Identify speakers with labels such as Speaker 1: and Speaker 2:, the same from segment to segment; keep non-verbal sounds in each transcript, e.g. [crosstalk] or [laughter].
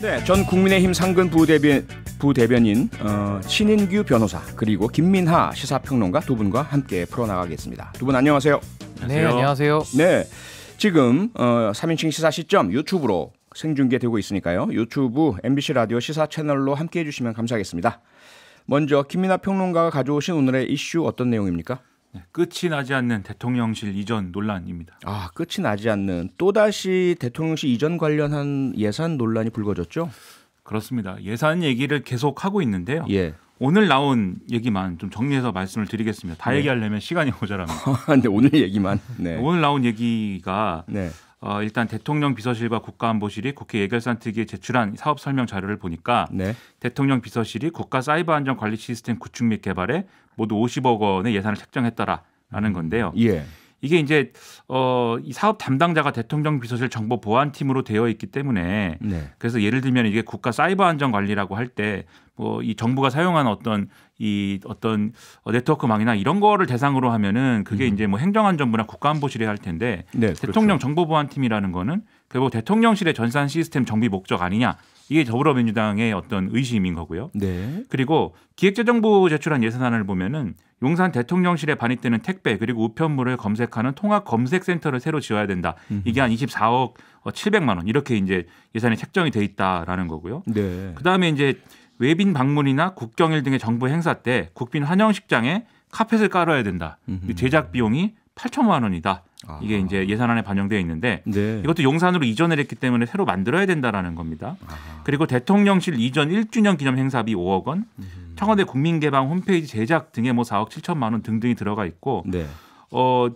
Speaker 1: 네, 전
Speaker 2: 국민의힘 상근 부대변 부대변인 어, 신인규 변호사 그리고 김민하 시사평론가 두 분과 함께 풀어나가겠습니다. 두 분 안녕하세요. 안녕하세요. 네, 안녕하세요. 네, 지금 어, 3인칭 시사 시점 유튜브로 생중계되고 있으니까요. 유튜브 MBC 라디오 시사 채널로 함께해 주시면 감사하겠습니다. 먼저 김민하 평론가가 가져오신 오늘의 이슈 어떤 내용입니까?
Speaker 3: 네, 끝이 나지 않는 대통령실 이전 논란입니다.
Speaker 2: 아, 끝이 나지 않는 또다시 대통령실 이전 관련한 예산 논란이 불거졌죠?
Speaker 3: 그렇습니다. 예산 얘기를 계속 하고 있는데요. 예. 오늘 나온 얘기만 좀 정리해서 말씀을 드리겠습니다. 다 네. 얘기하려면 시간이 [laughs] 모자랍니다. 근데 아, 네, 오늘 얘기만. 네. 오늘 나온 얘기가 네. 어, 일단 대통령 비서실과 국가안보실이 국회 예결산특위에 제출한 사업 설명 자료를 보니까 네. 대통령 비서실이 국가 사이버 안전 관리 시스템 구축 및 개발에 모두 50억 원의 예산을 책정했다라는 음. 건데요. 예. 이게 이제 어, 이 사업 담당자가 대통령 비서실 정보 보안팀으로 되어 있기 때문에 네. 그래서 예를 들면 이게 국가 사이버 안전 관리라고 할때 뭐이 정부가 사용한 어떤 이 어떤 네트워크망이나 이런 거를 대상으로 하면은 그게 음. 이제 뭐 행정안전부나 국가안보실에 할 텐데 네, 그렇죠. 대통령 그렇죠. 정보보안팀이라는 거는 결국 대통령실의 전산 시스템 정비 목적 아니냐 이게 더불어민주당의 어떤 의심인 거고요. 네. 그리고 기획재정부 제출한 예산안을 보면은 용산 대통령실에 반입되는 택배 그리고 우편물을 검색하는 통합 검색센터를 새로 지어야 된다. 음 이게 한 24억 700만 어, 원 이렇게 이제 예산이 책정이 돼 있다라는 거고요. 네. 그다음에 이제 외빈 방문이나 국경일 등의 정부 행사 때 국빈 환영식장에 카펫을 깔아야 된다. 제작 비용이 8천만 원이다. 이게 이제 예산안에 반영되어 있는데 네. 이것도 용산으로 이전을 했기 때문에 새로 만들어야 된다라는 겁니다. 아. 그리고 대통령실 이전 1주년 기념 행사비 5억 원, 음. 청와대 국민개방 홈페이지 제작 등에 뭐 4억 7천만 원 등등이 들어가 있고 네. 어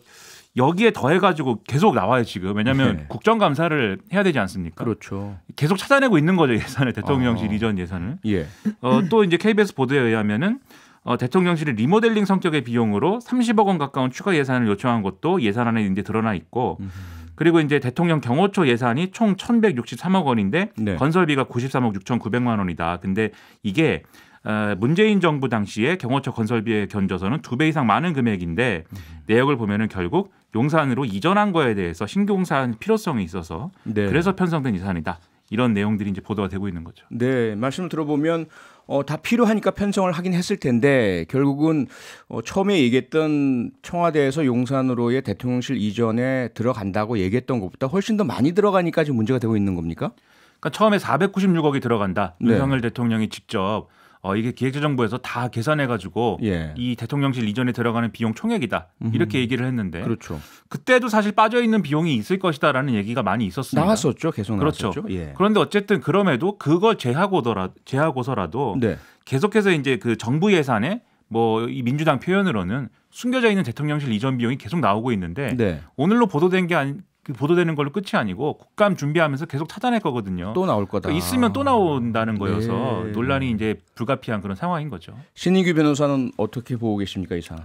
Speaker 3: 여기에 더해가지고 계속 나와요 지금 왜냐하면 네. 국정감사를 해야 되지 않습니까? 그렇죠. 계속 찾아내고 있는 거죠 예산을 대통령실 아. 이전 예산을. 예. 어, 또 이제 KBS 보도에 의하면은 어, 대통령실이 리모델링 성격의 비용으로 30억 원 가까운 추가 예산을 요청한 것도 예산안에 이제 드러나 있고. 음흠. 그리고 이제 대통령 경호처 예산이 총 1,163억 원인데 네. 건설비가 93억 6,900만 원이다. 근데 이게 어, 문재인 정부 당시에 경호처 건설비에 견져서는 두 배 이상 많은 금액인데 내역을 보면은 결국 용산으로 이전한 거에 대해서 신규 공사한 필요성이 있어서 네. 그래서 편성된 예산이다. 이런 내용들이 이제 보도가 되고 있는 거죠.
Speaker 2: 네, 말씀을 들어보면 어, 다 필요하니까 편성을 하긴 했을 텐데 결국은 어, 처음에 얘기했던 청와대에서 용산으로의 대통령실 이전에
Speaker 3: 들어간다고 얘기했던 것보다 훨씬 더 많이 들어가니까 지금 문제가 되고 있는 겁니까? 그러니까 처음에 496억이 들어간다. 네. 윤석열 대통령이 직접 어, 이게 기획재정부에서 다 계산해가지고 예. 이 대통령실 이전에 들어가는 비용 총액이다 음흠. 이렇게 음. 얘기를 했는데 그렇죠. 그때도 사실 빠져 있는 비용이 있을 것이다라는 얘기가 많이 있었습니다.
Speaker 2: 나왔었죠, 계속 그렇죠. 나왔었죠. 그렇죠. 예.
Speaker 3: 그런데 어쨌든 그럼에도 그걸 제하고더라 제하고서라도 네. 계속해서 이제 그 정부 예산에 뭐이 민주당 표현으로는 숨겨져 있는 대통령실 이전 비용이 계속 나오고 있는데 네. 오늘로 보도된 게아닌 그 보도되는 걸로 끝이 아니고 국감 준비하면서 계속 찾아낼 거거든요. 또 나올 거다. 그러니까 있으면 또 나온다는 거여서 네. 논란이 이제 불가피한 그런 상황인 거죠.
Speaker 2: 신인규 변호사는 어떻게 보고 계십니까 이 사안?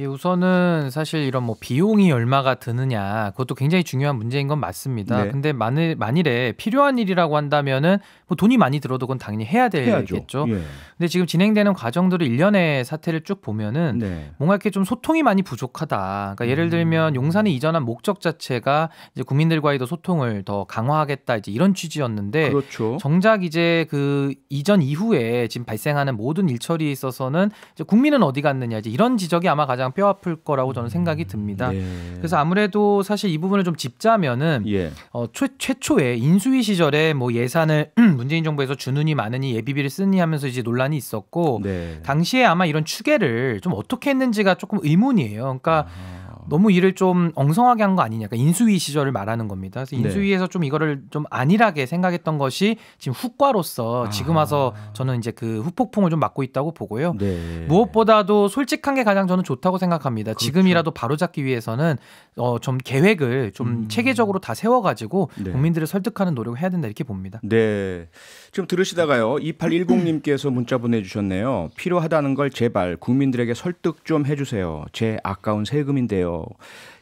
Speaker 1: 예, 우선은 사실 이런 뭐 비용이 얼마가 드느냐 그것도 굉장히 중요한 문제인 건 맞습니다. 네. 근데 만일 만일에 필요한 일이라고 한다면은 뭐 돈이 많이 들어도 그건 당연히 해야 되겠죠. 예. 근데 지금 진행되는 과정들을 일련의 사태를 쭉 보면은 네. 뭔가 이렇게 좀 소통이 많이 부족하다. 그러니까 예를 음. 들면 용산에 이전한 목적 자체가 이제 국민들과의 더 소통을 더 강화하겠다 이제 이런 취지였는데 그렇죠. 정작 이제 그 이전 이후에 지금 발생하는 모든 일처리에 있어서는 국민은 어디 갔느냐 이제 이런 지적이 아마 가장 가장 뼈 아플 거라고 저는 생각이 음, 듭니다. 예. 그래서 아무래도 사실 이 부분을 좀 짚자면은 예. 어, 최, 최초에 인수위 시절에 뭐 예산을 [clears throat] 문재인 정부에서 주느니 많으니 예비비를 쓰니 하면서 이제 논란이 있었고 네. 당시에 아마 이런 추계를 좀 어떻게 했는지가 조금 의문이에요. 그러니까 아. 너무 일을 좀 엉성하게 한 거 아니냐. 그러니까 인수위 시절을 말하는 겁니다. 그래서 네. 인수위에서 네. 좀 이거를 좀 안일하게 생각했던 것이 지금 후과로서 아. 지금 와서 저는 이제 그 후폭풍을 좀 맞고 있다고 보고요. 네. 무엇보다도 솔직한 게 가장 저는 좋다고 생각합니다. 그렇죠. 지금이라도 바로잡기 위해서는 어, 좀 계획을 좀 음. 체계적으로 다 세워가지고 네. 국민들을 설득하는 노력을 해야 된다 이렇게 봅니다.
Speaker 2: 네. 지금 들으시다가요. 2810님께서 문자 보내주셨네요. 필요하다는 걸 제발 국민들에게 설득 좀 해주세요. 제 아까운 세금인데요.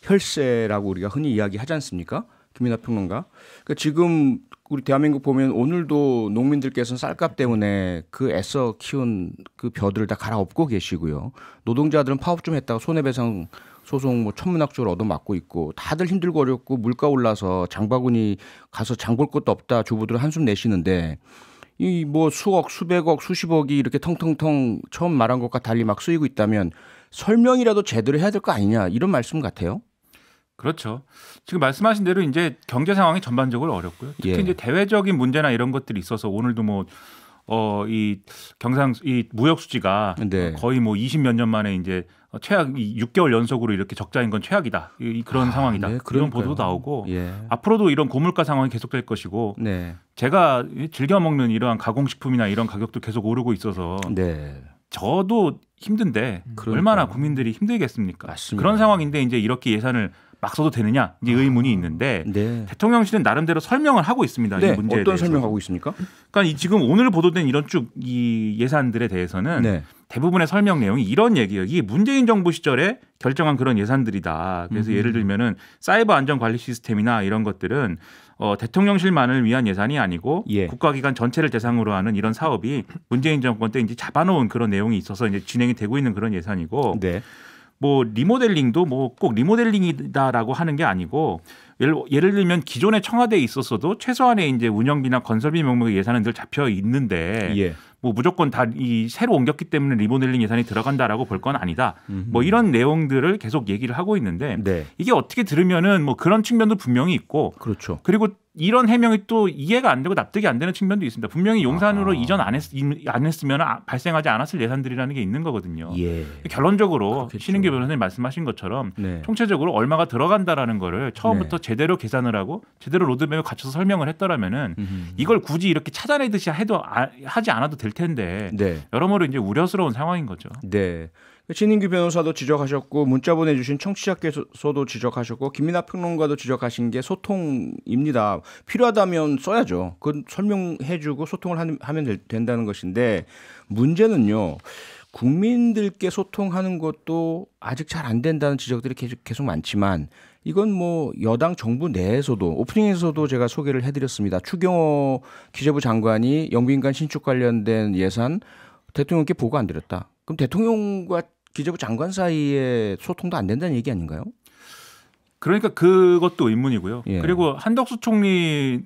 Speaker 2: 혈세라고 우리가 흔히 이야기하지 않습니까? 김민아 평론가. 그러니까 지금 우리 대한민국 보면 오늘도 농민들께서는 쌀값 때문에 그 애써 키운 그 벼들을 다 갈아엎고 계시고요. 노동자들은 파업 좀 했다가 손해배상 소송 뭐 천문학적으로 얻어맞고 있고 다들 힘들고 어렵고 물가 올라서 장바구니 가서 장 볼 것도 없다 주부들은 한숨 내쉬는데 이 뭐 수억 수백억 수십억이 이렇게 텅텅텅 처음 말한 것과 달리 막 쓰이고 있다면 설명이라도 제대로 해야 될 거 아니냐 이런 말씀 같아요.
Speaker 3: 그렇죠. 지금 말씀하신 대로 이제 경제 상황이 전반적으로 어렵고요. 특히 예. 이제 대외적인 문제나 이런 것들이 있어서 오늘도 뭐 어, 이 경상, 이 무역 수지가 네. 거의 뭐 20몇 년 만에 이제 최악, 6개월 연속으로 이렇게 적자인 건 최악이다. 이, 그런 아, 상황이다. 네, 그런 보도도 나오고 예. 앞으로도 이런 고물가 상황이 계속될 것이고 네. 제가 즐겨 먹는 이러한 가공식품이나 이런 가격도 계속 오르고 있어서 네. 저도 힘든데 그러니까 얼마나 국민들이 힘들겠습니까? 맞습니다. 그런 상황인데 이제 이렇게 예산을 막 써도 되느냐 이 아. 의문이 있는데 네. 대통령실은 나름대로 설명을 하고 있습니다. 네. 이 문제에 어떤 설명하고 있습니까? 그러니까 이 지금 오늘 보도된 이런 쭉이 예산들에 대해서는 네. 대부분의 설명 내용이 이런 얘기예요. 이게 문재인 정부 시절에 결정한 그런 예산들이다. 그래서 음. 예를 들면은 사이버 안전 관리 시스템이나 이런 것들은 어, 대통령실만을 위한 예산이 아니고 예. 국가기관 전체를 대상으로 하는 이런 사업이 문재인 정권 때 이제 잡아놓은 그런 내용이 있어서 이제 진행이 되고 있는 그런 예산이고. 네. 뭐 리모델링도 뭐 꼭 리모델링이다라고 하는 게 아니고 예를, 예를 들면 기존의 청와대에 있었어도 최소한의 이제 운영비나 건설비 명목의 예산은 늘 잡혀 있는데 예. 뭐 무조건 다 이 새로 옮겼기 때문에 리모델링 예산이 들어간다라고 볼 건 아니다. 음흠. 뭐 이런 내용들을 계속 얘기를 하고 있는데 네. 이게 어떻게 들으면은 뭐 그런 측면도 분명히 있고 그렇죠. 그리고 이런 해명이 또 이해가 안 되고 납득이 안 되는 측면도 있습니다. 분명히 용산으로 아. 이전 안, 했, 안 했으면 아, 발생하지 않았을 예산들이라는 게 있는 거거든요. 예. 결론적으로 그렇겠죠. 신은규 변호사님 말씀하신 것처럼 네. 총체적으로 얼마가 들어간다라는 거를 처음부터 네. 제대로 계산을 하고 제대로 로드맵에 갖춰서 설명을 했더라면은 음흠. 이걸 굳이 이렇게 찾아내듯이 해도 아, 하지 않아도 될 텐데 네. 여러모로 이제 우려스러운 상황인 거죠.
Speaker 2: 네. 신인규 변호사도 지적하셨고 문자 보내주신 청취자께서도 지적하셨고 김민아 평론가도 지적하신 게 소통입니다. 필요하다면 써야죠. 그건 설명해주고 소통을 하면 된다는 것인데 문제는요. 국민들께 소통하는 것도 아직 잘 안 된다는 지적들이 계속 많지만 이건 뭐 여당 정부 내에서도 오프닝에서도 제가 소개를 해드렸습니다. 추경호 기재부 장관이 영빈관 신축 관련된 예산 대통령께 보고 안 드렸다. 그럼 대통령과
Speaker 3: 기재부 장관 사이에 소통도 안 된다는 얘기 아닌가요? 그러니까 그것도 의문이고요. 예. 그리고 한덕수 총리는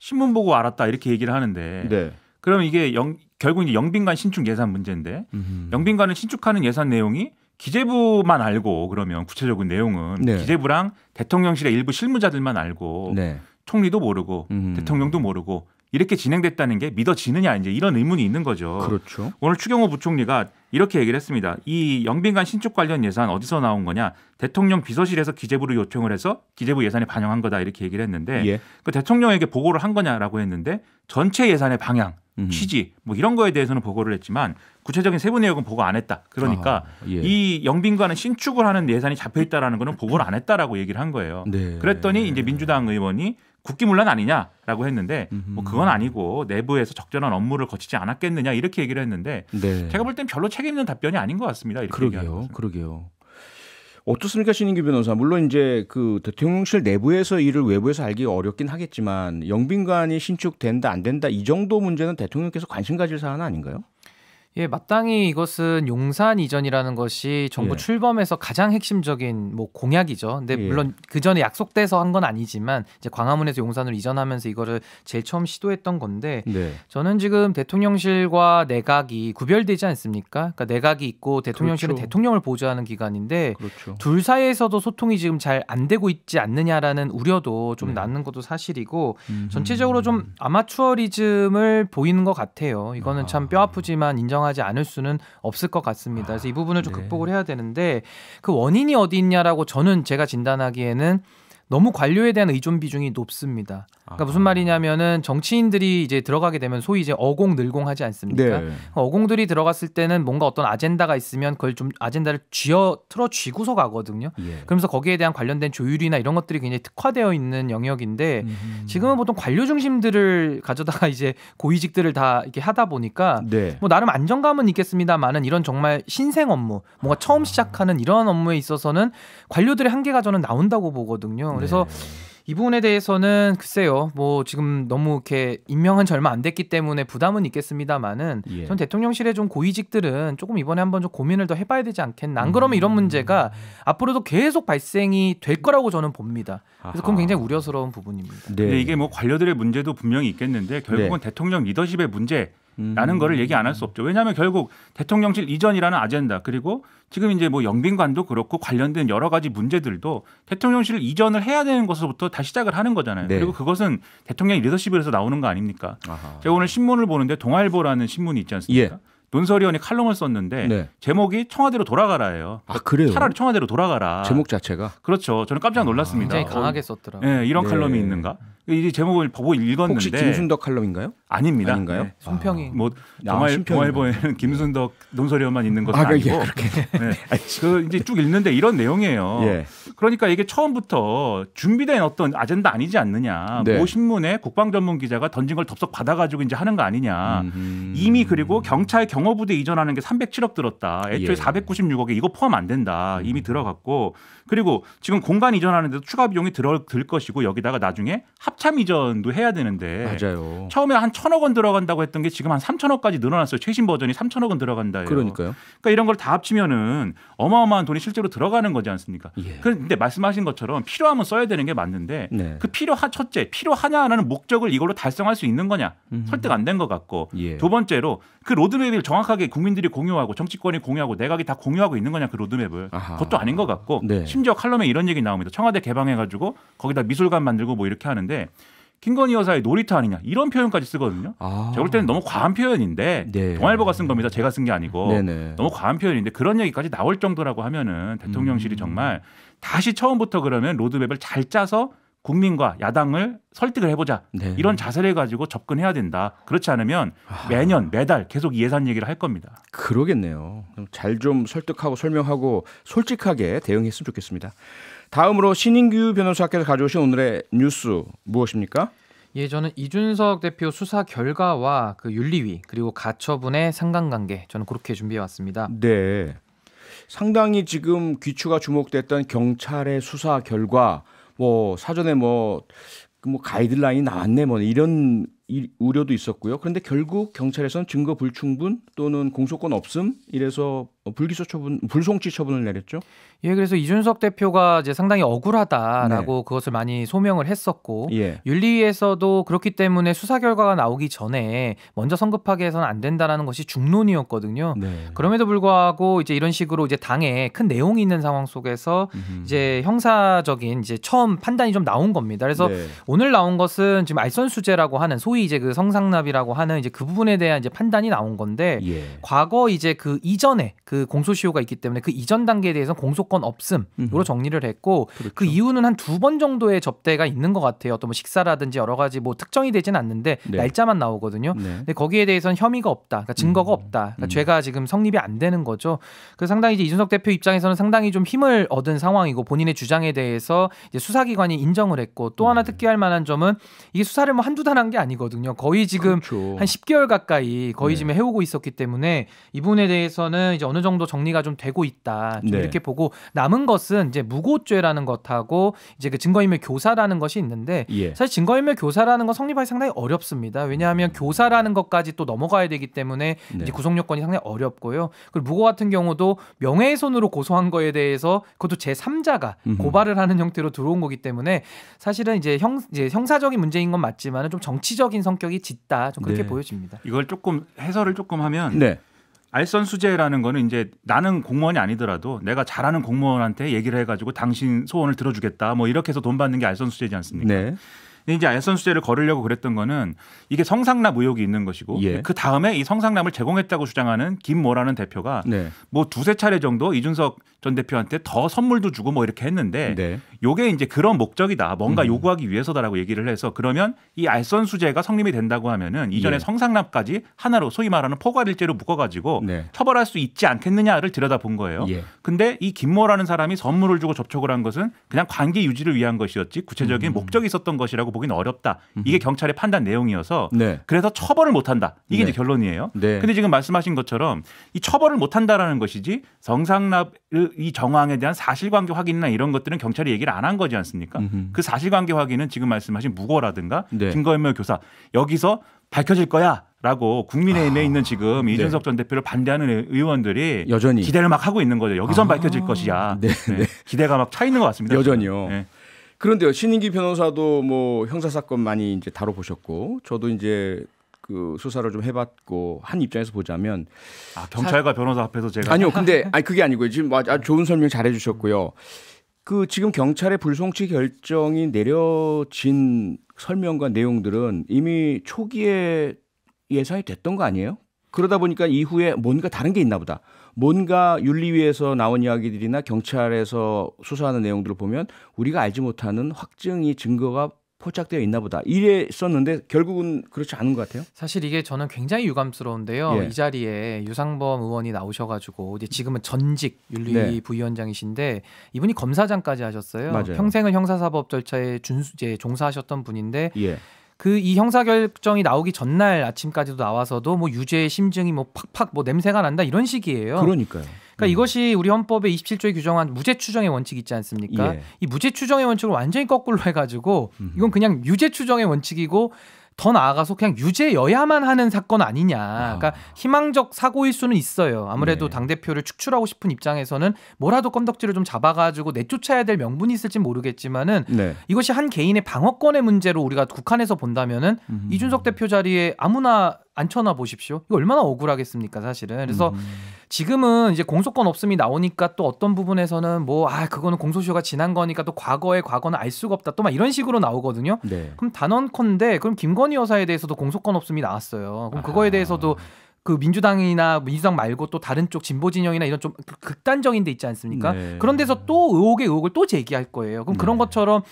Speaker 3: 신문 보고 알았다 이렇게 얘기를 하는데 네. 그럼 이게 영, 결국 이제 영빈관 신축 예산 문제인데 음흠. 영빈관을 신축하는 예산 내용이 기재부만 알고 그러면 구체적인 내용은 네. 기재부랑 대통령실의 일부 실무자들만 알고 네. 총리도 모르고 음. 대통령도 모르고 이렇게 진행됐다는 게 믿어지느냐 이제 이런 의문이 있는 거죠. 그렇죠. 오늘 추경호 부총리가 이렇게 얘기를 했습니다. 이 영빈관 신축 관련 예산 어디서 나온 거냐? 대통령 비서실에서 기재부로 요청을 해서 기재부 예산에 반영한 거다 이렇게 얘기를 했는데 예. 그 대통령에게 보고를 한 거냐라고 했는데 전체 예산의 방향 음. 취지 뭐 이런 거에 대해서는 보고를 했지만 구체적인 세부 내역은 보고 안 했다. 그러니까 아, 예. 이 영빈관은 신축을 하는 예산이 잡혀 있다라는 거는 보고를 안 했다라고 얘기를 한 거예요. 네. 그랬더니 이제 민주당 의원이 국기문란 아니냐라고 했는데 뭐 그건 아니고 내부에서 적절한 업무를 거치지 않았겠느냐 이렇게 얘기를 했는데 네. 제가 볼 땐 별로 책임 있는 답변이 아닌 것 같습니다. 그러게요.
Speaker 2: 그러게요. 어떻습니까, 신인규 변호사? 물론 이제 그 대통령실 내부에서 이를 외부에서 알기 어렵긴 하겠지만 영빈관이 신축된다 안 된다 이 정도 문제는 대통령께서 관심 가질 사안 아닌가요?
Speaker 1: 예, 마땅히 이것은 용산 이전이라는 것이 정부 예. 출범에서 가장 핵심적인 뭐 공약이죠. 근데 예. 물론 그 전에 약속돼서 한 건 아니지만 이제 광화문에서 용산으로 이전하면서 이거를 제일 처음 시도했던 건데 네. 저는 지금 대통령실과 내각이 구별되지 않습니까? 그러니까 내각이 있고 대통령실은 그렇죠. 대통령을 보좌하는 기관인데 그렇죠. 둘 사이에서도 소통이 지금 잘 안 되고 있지 않느냐라는 우려도 좀 음. 네. 나는 것도 사실이고 음. 전체적으로 좀 아마추어리즘을 보이는 것 같아요. 이거는 참 뼈 아. 아프지만 인정. 인정하지 않을 수는 없을 것 같습니다. 그래서 이 부분을 좀 아, 극복을 네. 해야 되는데 그 원인이 어디 있냐라고 저는 제가 진단하기에는 너무 관료에 대한 의존 비중이 높습니다. 그러니까 무슨 아. 말이냐면은 정치인들이 이제 들어가게 되면 소위 이제 어공 늘공 하지 않습니까? 네. 그러니까 어공들이 들어갔을 때는 뭔가 어떤 아젠다가 있으면 그걸 좀 아젠다를 쥐어 틀어 쥐고서 가거든요. 예. 그러면서 거기에 대한 관련된 조율이나 이런 것들이 굉장히 특화되어 있는 영역인데 음 지금은 보통 관료 중심들을 가져다가 이제 고위직들을 다 이렇게 하다 보니까 네. 뭐 나름 안정감은 있겠습니다만은 이런 정말 신생 업무, 뭔가 처음 아. 시작하는 이런 업무에 있어서는 관료들의 한계가 저는 나온다고 보거든요. 그래서 네. 이 부분에 대해서는 글쎄요, 뭐 지금 너무 이렇게 임명한 지 얼마 안 됐기 때문에 부담은 있겠습니다만은 예. 전 대통령실의 좀 고위직들은 조금 이번에 한번 좀 고민을 더 해봐야 되지 않겠나. 안 음. 그러면 이런 문제가 앞으로도 계속 발생이 될 거라고 저는 봅니다. 그래서 그건 굉장히 우려스러운 부분입니다.
Speaker 2: 네. 근데
Speaker 3: 이게 뭐 관료들의 문제도 분명히 있겠는데 결국은 네. 대통령 리더십의 문제 라는 음. 거를 얘기 안 할수 음. 없죠. 왜냐하면 결국 대통령실 이전이라는 아젠다 그리고 지금 이제 뭐 영빈관도 그렇고 관련된 여러 가지 문제들도 대통령실 이전을 해야 되는 것으로부터 다시 시작을 하는 거잖아요. 네. 그리고 그것은 대통령의 리더십에서 나오는 거 아닙니까? 아하. 제가 오늘 신문을 보는데 동아일보라는 신문이 있지 않습니까? 예. 논설위원이 칼럼을 썼는데 네. 제목이 청와대로 돌아가라예요. 아 그래요? 차라리 청와대로 돌아가라. 제목 자체가 그렇죠. 저는 깜짝 놀랐습니다. 아, 굉장히 강하게 썼더라고요. 네, 이런 네. 칼럼이 있는가? 이 제목을 보고 읽었는데 혹시 김순덕 칼럼인가요? 아닙니다. 아닌가요? 네. 손평이 뭐동아 동아일보에는 김순덕 네. 논설위원만 있는 것도 아, 그러니까 니고 예, 네. [laughs] 그 이제 쭉 읽는데 이런 내용이에요. 예. 그러니까 이게 처음부터 준비된 어떤 아젠다 아니지 않느냐. 네. 모 신문에 국방 전문 기자가 던진 걸 덥석 받아가지고 이제 하는 거 아니냐. 음흠. 이미 그리고 경찰 경호부대 이전하는 게 307억 들었다. 애초에 예. 496억에 이거 포함 안 된다. 음. 이미 음. 들어갔고 그리고 지금 공간 이전하는데도 추가 비용이 들어 들 것이고 여기다가 나중에 합 합참 이전도 해야 되는데 맞아요. 처음에 한 천억 원 들어간다고 했던 게 지금 한삼천억까지 늘어났어요. 최신 버전이 삼천억원 들어간다요. 그러니까요. 그러니까 이런 걸 다 합치면은 어마어마한 돈이 실제로 들어가는 거지 않습니까? 예. 그런데 말씀하신 것처럼 필요하면 써야 되는 게 맞는데 네. 그 필요하 첫째 필요하냐라는 목적을 이걸로 달성할 수 있는 거냐 음흠. 설득 안 된 것 같고 예. 두 번째로 그 로드맵을 정확하게 국민들이 공유하고 정치권이 공유하고 내각이 다 공유하고 있는 거냐 그 로드맵을 아하. 그것도 아닌 것 같고 네. 심지어 칼럼에 이런 얘기 나옵니다. 청와대 개방해가지고 거기다 미술관 만들고 뭐 이렇게 하는데 킹건희 여사의 놀이터 아니냐 이런 표현까지 쓰거든요. 아. 제가 볼 때는 너무 과한 표현인데 네. 동아일보가 쓴 겁니다. 제가 쓴 게 아니고 네네. 너무 과한 표현인데 그런 얘기까지 나올 정도라고 하면은 대통령실이 음. 정말 다시 처음부터 그러면 로드맵을 잘 짜서 국민과 야당을 설득을 해보자 네. 이런 자세를 가지고 접근해야 된다. 그렇지 않으면 아. 매년 매달 계속 예산 얘기를 할 겁니다. 그러겠네요. 잘 좀
Speaker 2: 설득하고 설명하고 솔직하게 대응했으면 좋겠습니다. 다음으로 신인규 변호사께서 가져오신 오늘의 뉴스 무엇입니까?
Speaker 1: 예, 저는 이준석 대표 수사 결과와 그 윤리위 그리고 가처분의 상관관계 저는 그렇게 준비해 왔습니다.
Speaker 2: 네. 상당히 지금 귀추가 주목됐던 경찰의 수사
Speaker 1: 결과 뭐
Speaker 2: 사전에 뭐뭐 그 뭐 가이드라인이 나왔네 뭐 이런 우려도 있었고요. 그런데 결국 경찰에서는 증거 불충분 또는 공소권 없음 이래서 어, 불기소 처분,
Speaker 1: 불송치 처분을 내렸죠. 예, 그래서 이준석 대표가 이제 상당히 억울하다라고 네. 그것을 많이 소명을 했었고 예. 윤리위에서도 그렇기 때문에 수사 결과가 나오기 전에 먼저 성급하게 해서는 안 된다라는 것이 중론이었거든요. 네. 그럼에도 불구하고 이제 이런 식으로 이제 당에 큰 내용이 있는 상황 속에서 음흠. 이제 형사적인 이제 처음 판단이 좀 나온 겁니다. 그래서 네. 오늘 나온 것은 지금 알선수재라고 하는 소위 이제 그 성상납이라고 하는 이제 그 부분에 대한 이제 판단이 나온 건데 예. 과거 이제 그 이전에 그그 공소시효가 있기 때문에 그 이전 단계에 대해서 공소권 없음 으로 정리를 했고 그 그렇죠. 그이유는한 두 번 정도의 접대가 있는 것 같아요. 어떤 뭐 식사라든지 여러 가지 뭐 특정이 되진 않는데 네. 날짜만 나오거든요. 네. 근데 거기에 대해서는 혐의가 없다, 그러니까 증거가 음. 없다, 그러니까 음. 죄가 지금 성립이 안 되는 거죠. 그 상당히 이제 이준석 대표 입장에서는 상당히 좀 힘을 얻은 상황이고 본인의 주장에 대해서 수사기관이 인정을 했고 또 하나 네. 특기할 만한 점은 이게 수사를 뭐 한두 달 한 게 아니거든요. 거의 지금 그렇죠. 한 10개월 가까이 거의 네. 지금 해오고 있었기 때문에 이분에 대해서는 이제 어느 어느 정도 정리가 좀 되고 있다. 좀 네. 이렇게 보고 남은 것은 이제 무고죄라는 것하고 이제 그 증거인멸 교사라는 것이 있는데 예. 사실 증거인멸 교사라는 건 성립하기 상당히 어렵습니다. 왜냐하면 음. 교사라는 것까지 또 넘어가야 되기 때문에 네. 이제 구속 요건이 상당히 어렵고요. 그리고 무고 같은 경우도 명예훼손으로 고소한 거에 대해서 그것도 제 3자가 고발을 하는 형태로 들어온 거기 때문에 사실은 이제 형 이제 형사적인 문제인 건 맞지만 은좀 정치적인 성격이 짙다 좀 그렇게 네. 보여집니다. 이걸 조금 해설을 조금 하면 네.
Speaker 3: 알선 수재라는 거는 이제 나는 공무원이 아니더라도 내가 잘하는 공무원한테 얘기를 해가지고 당신 소원을 들어주겠다 뭐 이렇게 해서 돈 받는 게 알선 수재지 않습니까? 네. 이제 알선 수재를 걸으려고 그랬던 거는 이게 성상납 의혹이 있는 것이고 예. 그 다음에 이 성상납을 제공했다고 주장하는 김모라는 대표가 네. 뭐 두세 차례 정도 이준석 전 대표한테 더 선물도 주고 뭐 이렇게 했는데 네. 요게 이제 그런 목적이다. 뭔가 음. 요구하기 위해서다라고 얘기를 해서 그러면 이 알선 수재가 성립이 된다고 하면은 이전에 예. 성상납까지 하나로 소위 말하는 포괄일죄로 묶어 가지고 네. 처벌할 수 있지 않겠느냐를 들여다본 거예요. 예. 근데 이 김모라는 사람이 선물을 주고 접촉을 한 것은 그냥 관계 유지를 위한 것이었지 구체적인 음. 목적이 있었던 것이라고 있다고 보기는 어렵다. 이게 경찰의 판단 내용이어서 네. 그래서 처벌을 못한다. 이게 네. 이제 결론이에요. 네. 근데 지금 말씀하신 것처럼 이 처벌을 못한다라는 것이지 성상납 이 정황에 대한 사실관계 확인이나 이런 것들은 경찰이 얘기를 안 한 거지 않습니까? 음흠. 그 사실관계 확인은 지금 말씀하신 무고라든가 네. 증거인멸 교사 여기서 밝혀질 거야. 라고 국민의힘에 아, 있는 지금 네. 이준석 전 대표를 반대하는 의원들이 여전히 기대를 막 하고 있는 거죠. 여기선 아, 밝혀질 것이야. 네, 네. 네. 기대가 막 차 있는 것 같습니다. 여전히요. 그런데요,
Speaker 2: 신인기 변호사도 뭐 형사 사건 많이 이제 다뤄보셨고, 저도 이제 그 수사를 좀 해봤고 한 입장에서 보자면 아 경찰과
Speaker 3: 사... 변호사 앞에서 제가 아니요, [laughs] 근데
Speaker 2: 아니 그게 아니고요. 지금 뭐 아주 좋은 설명 잘해주셨고요. 그 지금 경찰의 불송치 결정이 내려진 설명과 내용들은 이미 초기에 예상이 됐던 거 아니에요? 그러다 보니까 이후에 뭔가 다른 게 있나 보다. 뭔가 윤리위에서 나온 이야기들이나 경찰에서 수사하는 내용들을 보면 우리가 알지 못하는 확증이 증거가 포착되어 있나 보다. 이랬었는데 결국은 그렇지 않은 것 같아요.
Speaker 1: 사실 이게 저는 굉장히 유감스러운데요. 예. 이 자리에 유상범 의원이 나오셔가지고 이제 지금은 전직 윤리 네. 부위원장이신데 이분이 검사장까지 하셨어요. 맞아요. 평생을 형사사법 절차에 준수, 제 종사하셨던 분인데 예. 그이 형사 결정이 나오기 전날 아침까지도 나와서도 뭐 유죄의 심증이 뭐 팍팍 뭐 냄새가 난다 이런 식이에요. 그러니까요. 그러니까 음. 이것이 우리 헌법의 27조에 규정한 무죄 추정의 원칙 있지 않습니까? 예. 이 무죄 추정의 원칙을 완전히 거꾸로 해가지고 이건 그냥 유죄 추정의 원칙이고 더 나아가서 그냥 유죄여야만 하는 사건 아니냐. 아. 그러니까 희망적 사고일 수는 있어요. 아무래도 네. 당 대표를 축출하고 싶은 입장에서는 뭐라도 껌덕지를 좀 잡아가지고 내쫓아야 될 명분이 있을지 모르겠지만은 네. 이것이 한 개인의 방어권의 문제로 우리가 국한에서 본다면은 음. 이준석 대표 자리에 아무나 앉혀놔 보십시오. 이거 얼마나 억울하겠습니까, 사실은. 그래서 음. 지금은 이제 공소권 없음이 나오니까 또 어떤 부분에서는 뭐, 아, 그거는 공소시효가 지난 거니까 또 과거의 과거는 알 수가 없다. 또 막 이런 식으로 나오거든요. 네. 그럼 단언컨대 그럼 김건희 여사에 대해서도 공소권 없음이 나왔어요. 그럼 그거에 아 대해서도 그 민주당이나 민주당 말고 또 다른 쪽 진보 진영이나 이런 좀 극단적인 데 있지 않습니까? 네. 그런 데서 또 의혹의 의혹을 또 제기할 거예요. 그럼 그런 네. 것처럼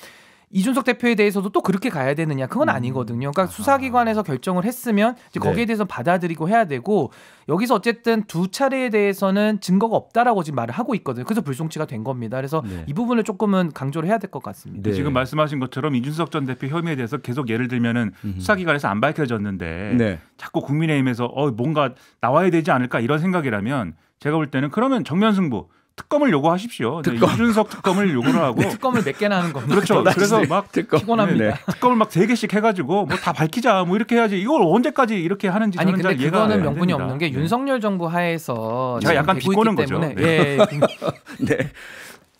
Speaker 1: 이준석 대표에 대해서도 또 그렇게 가야 되느냐 그건 음. 아니거든요. 그러니까 아하. 수사기관에서 결정을 했으면 이제 네. 거기에 대해서 받아들이고 해야 되고 여기서 어쨌든 두 차례에 대해서는 증거가 없다라고 지금 말을 하고 있거든요. 그래서 불송치가 된 겁니다. 그래서 네. 이 부분을 조금은 강조를 해야 될 것 같습니다. 네. 지금 말씀하신
Speaker 3: 것처럼 이준석 전 대표 혐의에 대해서 계속 예를 들면은 음흠. 수사기관에서 안 밝혀졌는데 네. 자꾸 국민의힘에서 어 뭔가 나와야 되지 않을까 이런 생각이라면 제가 볼 때는 그러면 정면 승부 특검을 요구하십시오. 네, 특검. 네, 이준석 특검을 요구를 하고 네, 특검을
Speaker 1: 몇 개나 하는 겁니다. 그렇죠. 그래서 네, 막
Speaker 3: 특검. 피곤합니다. 네, 특검을 막 세 개씩 해가지고 뭐 다 밝히자 뭐 이렇게 해야지 이걸 언제까지 이렇게 하는지 아니 근데 그거는 명분이 없는 게
Speaker 1: 윤석열 정부 하에서 제가 약간 비꼬는 거죠. 네. [laughs] 네.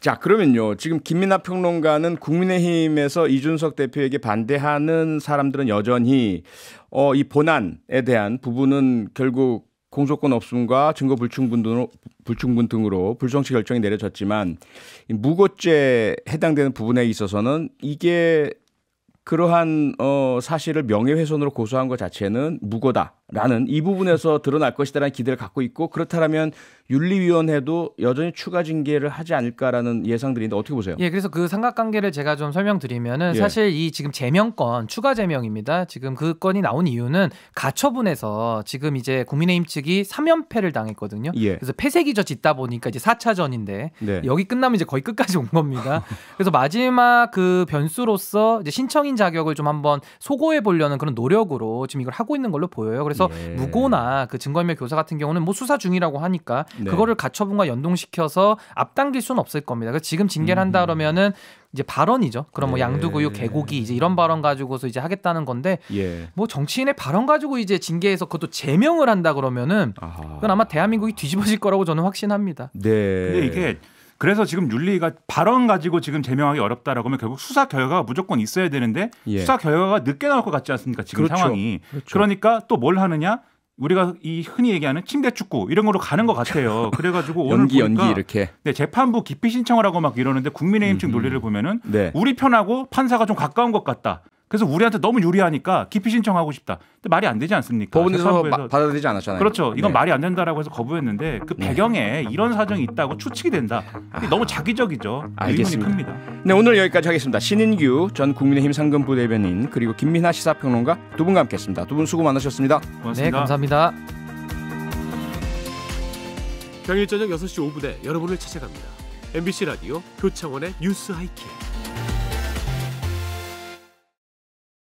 Speaker 2: 자 그러면요 지금 김민하 평론가는 국민의힘에서 이준석 대표에게 반대하는 사람들은 여전히 어, 이 본안에 대한 부분은 결국 공소권 없음과 증거 불충분 등으로, 불충분 등으로 불성치 결정이 내려졌지만 무고죄 해당되는 부분에 있어서는 이게 그러한 어, 사실을 명예훼손으로 고소한 것 자체는 무고다. 라는 이 부분에서 드러날 것이다라는 기대를 갖고 있고 그렇다면 윤리위원회도 여전히 추가 징계를 하지 않을까라는 예상들인데 어떻게 보세요?
Speaker 1: 예, 그래서 그 삼각관계를 제가 좀 설명드리면은 예. 사실 이 지금 제명권 추가 제명입니다. 지금 그 건이 나온 이유는 가처분에서 지금 이제 국민의힘 측이 3연패를 당했거든요. 예. 그래서 폐쇄 기저 짓다 보니까 이제 4차전인데 네. 여기 끝나면 이제 거의 끝까지 온 겁니다. [laughs] 그래서 마지막 그 변수로서 이제 신청인 자격을 좀 한번 소고해 보려는 그런 노력으로 지금 이걸 하고 있는 걸로 보여요. 그래서 그래서 예. 무고나 그 증거인멸 교사 같은 경우는 뭐 수사 중이라고 하니까 네. 그거를 가처분과 연동시켜서 앞당길 수는 없을 겁니다. 그 지금 징계를 한다 음. 그러면은 이제 발언이죠. 그럼 뭐양두구유 네. 개고기 이제 이런 발언 가지고서 이제 하겠다는 건데 예. 뭐 정치인의 발언 가지고 이제 징계해서 그것도 제명을 한다 그러면은 아하. 그건 아마 대한민국이 뒤집어질 거라고 저는 확신합니다.
Speaker 3: 네. 근데 이게 그래서 지금 윤리가 발언 가지고 지금 제명하기 어렵다라고 하면 결국 수사 결과가 무조건 있어야 되는데 예. 수사 결과가 늦게 나올 것 같지 않습니까? 지금 그렇죠. 상황이. 그렇죠. 그러니까 또 뭘 하느냐? 우리가 이 흔히 얘기하는 침대 축구 이런 걸로 가는 것 그렇죠. 같아요. [laughs] 그래가지고 오늘 기 보니까 연기 이렇게. 네, 재판부 기피 신청을 하고 막 이러는데 국민의힘 측 논리를 보면은 네. 우리 편하고 판사가 좀 가까운 것 같다. 그래서 우리한테 너무 유리하니까 기피 신청하고 싶다. 근데 말이 안 되지 않습니까? 법원에서 받아들이지 않았잖아요. 그렇죠. 이건 네. 말이 안 된다라고 해서 거부했는데 그 네. 배경에 이런 사정이 있다고 추측이 된다. 아. 너무 자기적이죠. 알겠습니다. 큽니다.
Speaker 2: 네, 오늘 여기까지 하겠습니다. 신인규 전 국민의힘 상근부 대변인 그리고 김민하 시사평론가 두 분과 함께했습니다. 두 분 수고 많으셨습니다. 네, 고맙습니다.
Speaker 1: 네, 감사합니다. 평일 저녁 6시 5분에
Speaker 3: 여러분을 찾아갑니다. MBC 라디오 표창원의 뉴스 하이킥.